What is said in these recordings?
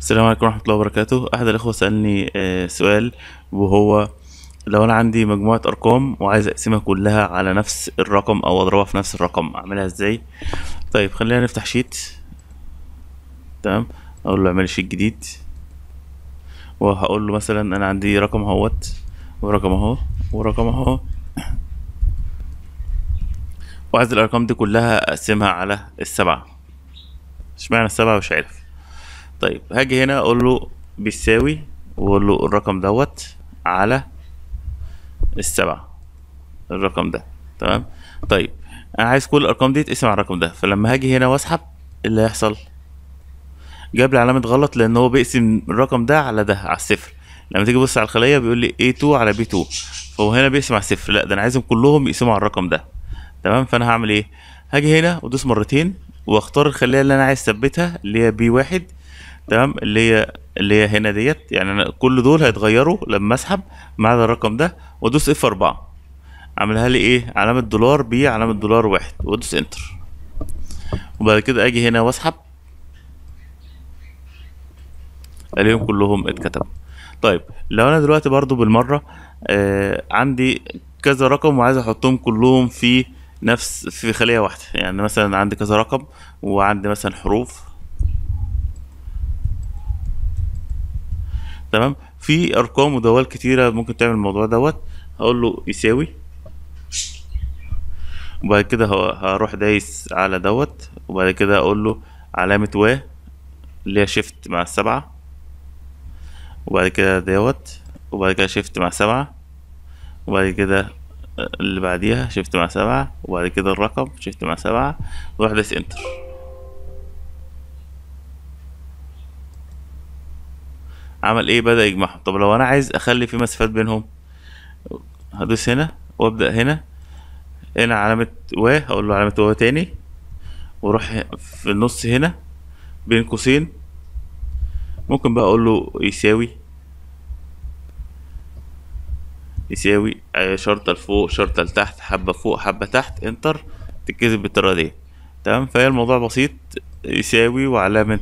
السلام عليكم ورحمة الله وبركاته أحد الأخوة سألني آه، سؤال وهو لو أنا عندي مجموعة أرقام وعايز أقسمها كلها على نفس الرقم أو أضربها في نفس الرقم أعملها إزاي طيب خلينا نفتح شيت تمام أقول له اعمل شيت جديد وهقول له مثلا أنا عندي رقم اهوت ورقم أهو ورقم أهو وعايز الأرقام دي كلها أقسمها على السبعة اشمعنى السبعة مش عارف طيب هاجي هنا اقول له بيساوي واقول له الرقم دوت على السبعة الرقم ده تمام طيب انا عايز كل الارقام دي تقسم على الرقم ده فلما هاجي هنا واسحب إيه اللي هيحصل جاب لي علامة غلط لان هو بيقسم الرقم ده على ده على الصفر لما تيجي تبص على الخلية بيقول لي A2 على B2 فهو هنا بيقسم على الصفر لا ده انا عايزهم كلهم يقسموا على الرقم ده تمام فانا هعمل ايه هاجي هنا وادوس مرتين واختار الخلية اللي انا عايز اثبتها اللي هي B1 تمام اللي هي اللي هي هنا ديت يعني انا كل دول هيتغيروا لما اسحب ما عدا الرقم ده وادوس اف 4 عاملها لي ايه علامه دولار بي علامه دولار واحد وادوس انتر وبعد كده اجي هنا واسحب الاقيهم كلهم اتكتبوا طيب لو انا دلوقتي برضو بالمره آه عندي كذا رقم وعايز احطهم كلهم في نفس في خليه واحده يعني مثلا عندي كذا رقم وعندي مثلا حروف تمام في ارقام ودوال كتيره ممكن تعمل الموضوع دوت هقول له يساوي وبعد كده هروح دايس على دوت وبعد كده اقول له علامه و اللي هي شيفت مع السبعه وبعد كده دوت وبعد كده شيفت مع سبعه وبعد كده اللي بعديها شيفت مع سبعه وبعد كده الرقم شيفت مع سبعه وروح دايس انتر عمل ايه بدا يجمعهم طب لو انا عايز اخلي في مسافات بينهم هدوس هنا وابدا هنا هنا علامه و اقول له علامه و تاني واروح في النص هنا بين قوسين ممكن بقى اقول له يساوي يساوي آه، شرطه لفوق شرطه لتحت حبه فوق حبه تحت انتر تتكتب بالطريقه دي تمام فهي الموضوع بسيط يساوي وعلامه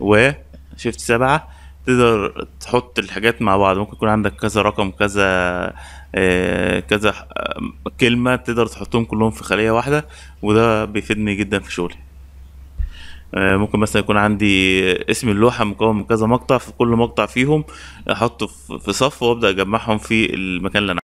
و شيفت سبعة تقدر تحط الحاجات مع بعض ممكن يكون عندك كذا رقم كذا آه، كذا آه، كلمة تقدر تحطهم كلهم في خلية واحدة وده بيفيدني جدا في شغلي آه، ممكن مثلا يكون عندي اسم اللوحة مكون من كذا مقطع في كل مقطع فيهم احطه في صف وابدا اجمعهم في المكان اللي انا